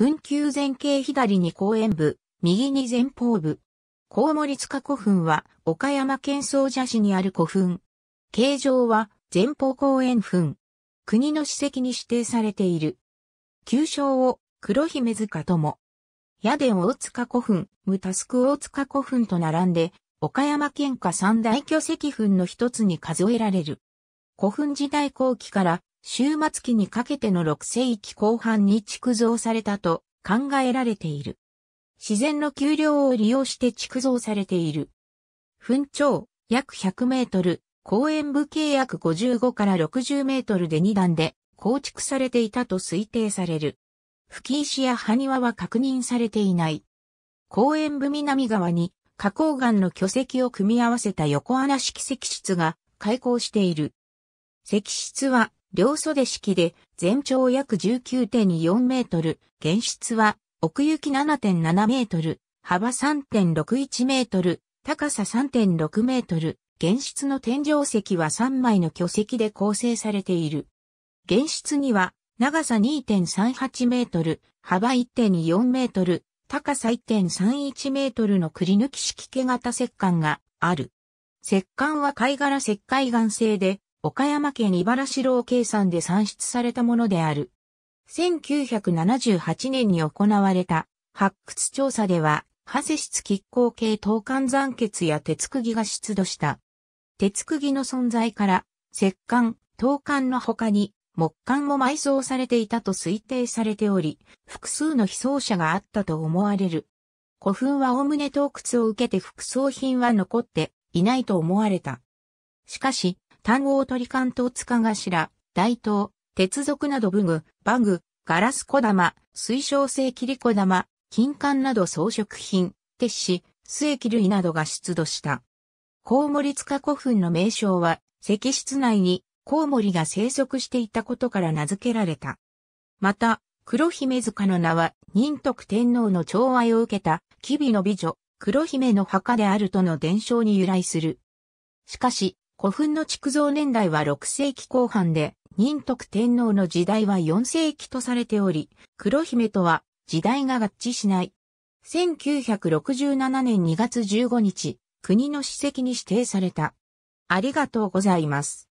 墳丘前景左に公園部、右に前方部。コウモリ塚古墳は、岡山県総社市にある古墳。形状は、前方公園墳。国の史跡に指定されている。旧称を、黒姫塚とも。矢殿大塚古墳、無タスク大塚古墳と並んで、岡山県下三大巨石墳の一つに数えられる。古墳時代後期から終末期にかけての6世紀後半に築造されたと考えられている。自然の丘陵を利用して築造されている。墳頂、約100メートル、公園部契約55から60メートルで2段で構築されていたと推定される。吹石や埴輪は確認されていない。公園部南側に花崗岩の巨石を組み合わせた横穴式石室が開港している。石室は両袖式で全長約19.4メートル、原質は奥行き7.7メートル、幅3.61メートル、高さ3.6メートル、原質の天井石は3枚の巨石で構成されている。原質には長さ2.38メートル、幅1.4メートル、高さ1.31メートルのくり抜き式毛型石棺がある。石棺は貝殻石灰岩製で岡山県茨城計算で算出されたものである。1978年に行われた発掘調査では、ハセ質亀甲系等間残血や鉄釘が出土した。鉄釘の存在から、石棺、等間の他に、木棺も埋葬されていたと推定されており、複数の被葬者があったと思われる。古墳は概ね洞窟を受けて副葬品は残っていないと思われた。しかし、単取り関東塚頭、大東、鉄属など武具、バグ、ガラス小玉、水晶製切り小玉、金管など装飾品、鉄子、末木類などが出土した。コウモリ塚古墳の名称は、石室内にコウモリが生息していたことから名付けられた。また、黒姫塚の名は、仁徳天皇の寵愛を受けた、吉備の美女、黒姫の墓であるとの伝承に由来する。しかし、古墳の築造年代は6世紀後半で、仁徳天皇の時代は4世紀とされており、黒姫とは時代が合致しない。1967年2月15日、国の史跡に指定された。ありがとうございます。